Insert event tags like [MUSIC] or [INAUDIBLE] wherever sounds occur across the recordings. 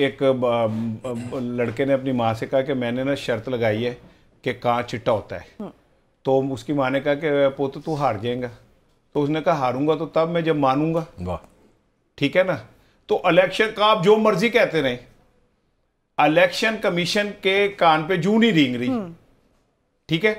एक लड़के ने अपनी माँ से कहा कि मैंने ना शर्त लगाई है कि कहाँ चिट्टा होता है हाँ। तो उसकी माँ ने कहा कि पोत तू हार जाएगा तो उसने कहा हारूंगा तो तब मैं जब मानूंगा वाह ठीक है ना तो इलेक्शन का आप जो मर्जी कहते रहे इलेक्शन कमीशन के कान पे जू नहीं रींग रही हाँ। ठीक है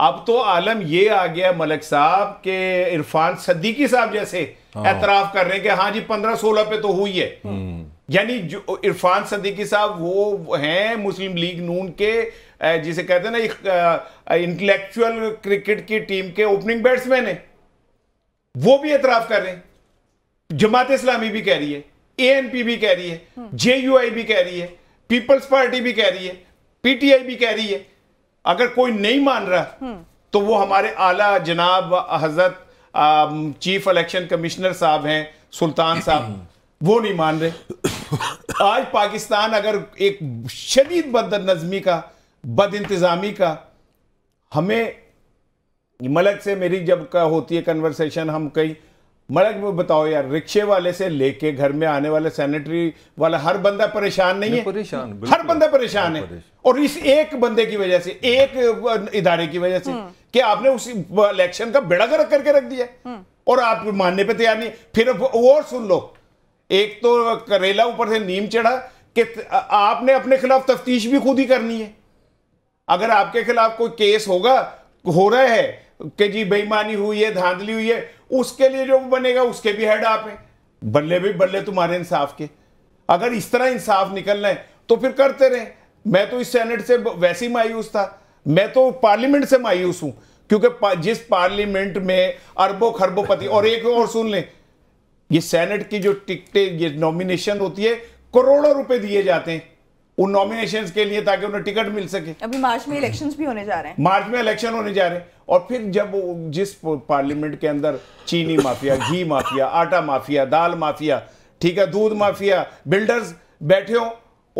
अब तो आलम ये आ गया मलिक साहब के इरफान सद्दीकी साहब जैसे हाँ। एतराफ कर रहे हैं कि हाँ जी पंद्रह सोलह पे तो हुई है हम्म। यानी जो इरफान सदीकी साहब वो हैं मुस्लिम लीग नून के जिसे कहते हैं ना इंटेलेक्चुअल क्रिकेट की टीम के ओपनिंग बैट्समैन है वो भी एतराफ कर रहे हैं जमात इस्लामी भी कह रही है एएनपी भी कह रही है आई भी कह रही है पीपल्स पार्टी भी कह रही है पीटीआई भी कह रही है अगर कोई नहीं मान रहा हम्म। तो वो हमारे आला जनाब हजरत चीफ इलेक्शन कमिश्नर साहब हैं सुल्तान [CLEARS THROAT] साहब वो नहीं मान रहे आज पाकिस्तान अगर एक शदीद बद नज़मी का बद इंतज़ामी का हमें मलक से मेरी जब का होती है कन्वर्सेशन हम कहीं मलक में बताओ यार रिक्शे वाले से लेके घर में आने वाले सैनिटरी वाला हर बंदा परेशान नहीं है परेशान हर बंदा परेशान है और इस एक बंदे की वजह से एक इदारे की वजह से हम्म। कि आपने उसी इलेक्शन का बेड़ा गर्क करके रख दिया हम्म। और आप मानने पे तैयार नहीं फिर वो और सुन लो एक तो करेला ऊपर से नीम चढ़ा कि आपने अपने खिलाफ तफ्तीश भी खुद ही करनी है अगर आपके खिलाफ कोई केस होगा हो रहा है कि जी बेईमानी हुई है धांधली हुई है उसके लिए जो बनेगा उसके भी हेड आप हैं बल्ले भी बल्ले तुम्हारे इंसाफ के अगर इस तरह इंसाफ निकलना है तो फिर करते रहे मैं तो इस सेनेट से वैसे ही मायूस था मैं तो पार्लियामेंट से मायूस हूं क्योंकि जिस पार्लियामेंट में अरबों खरबों पति और एक और सुन लें ये सेनेट की जो टिकटें ये नॉमिनेशन होती है करोड़ों रुपए दिए जाते हैं उन नॉमिनेशन के लिए ताकि उन्हें टिकट मिल सके अभी मार्च में इलेक्शंस भी होने जा रहे हैं मार्च में इलेक्शन होने जा रहे हैं और फिर जब जिस पार्लियामेंट के अंदर चीनी माफिया घी माफिया आटा माफिया दाल माफिया ठीक है दूध माफिया बिल्डर्स बैठे हो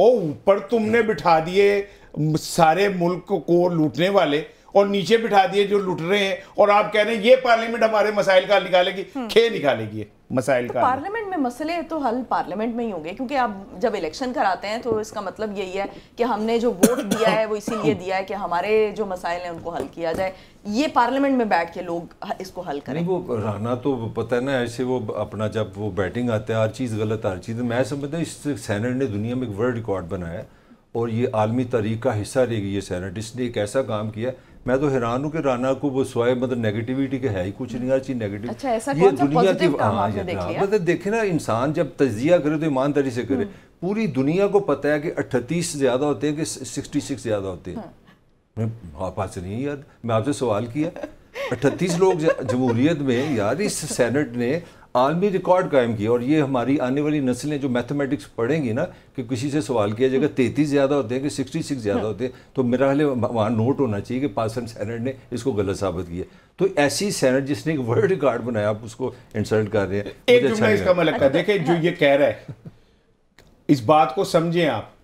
ओ ऊपर तुमने बिठा दिए सारे मुल्क को लूटने वाले और नीचे बिठा दिए जो लुट रहे हैं और आप कह रहे हैं ये पार्लियामेंट हमारे मसाइल का निकालेगी हम्म। खे निकालेगी मसाइल तो का पार्लियामेंट में मसले तो हल पार्लियामेंट में ही होंगे क्योंकि आप जब इलेक्शन कराते हैं तो इसका मतलब यही है कि हमने जो वोट दिया है वो इसीलिए दिया है कि हमारे जो मसाइल हैं उनको हल किया जाए ये पार्लियामेंट में बैठ के लोग इसको हल करें वो रहना तो पता है ना ऐसे वो अपना जब वो बैटिंग आते हैं हर चीज़ गलत हर चीज़ मैं समझता हूँ इस सैनट ने दुनिया में एक वर्ल्ड रिकॉर्ड बनाया और ये आलमी तारीख का हिस्सा रहेगी ये सैनट इसने एक ऐसा काम किया मैं तो हैरान हूँ कि राना को वो सोए मतलब नेगेटिविटी के है ही कुछ नहीं हर चीज़ नेगेटिव अच्छा, ऐसा ये दुनिया की हाँ, हाँ, हाँ मतलब देखे ना इंसान जब तजिया करे तो ईमानदारी से करे हम्म। पूरी दुनिया को पता है कि अट्ठतीस ज़्यादा होते हैं कि सिक्सटी सिक्स ज़्यादा होते हैं हम्म। मैं आप से नहीं याद मैं आपसे सवाल किया अट्ठतीस लोग जमहूरियत में यार इस सेनेट ने आलमी रिकॉर्ड कायम किया और ये हमारी आने वाली नस्लें जो मैथमेटिक्स पढ़ेंगी ना कि किसी से सवाल किया जाएगा तैतीस ज़्यादा होते हैं कि सिक्सटी सिक्स ज़्यादा होते हैं तो मेरा हाल वहाँ नोट होना चाहिए कि पासन सैनट ने इसको गलत साबित किया तो ऐसी सैनट जिसने एक वर्ल्ड रिकॉर्ड बनाया आप उसको इंसल्ट कर रहे हैं एक अच्छा इसका मतलब देखिए जो ये कह रहा है इस बात को समझें आप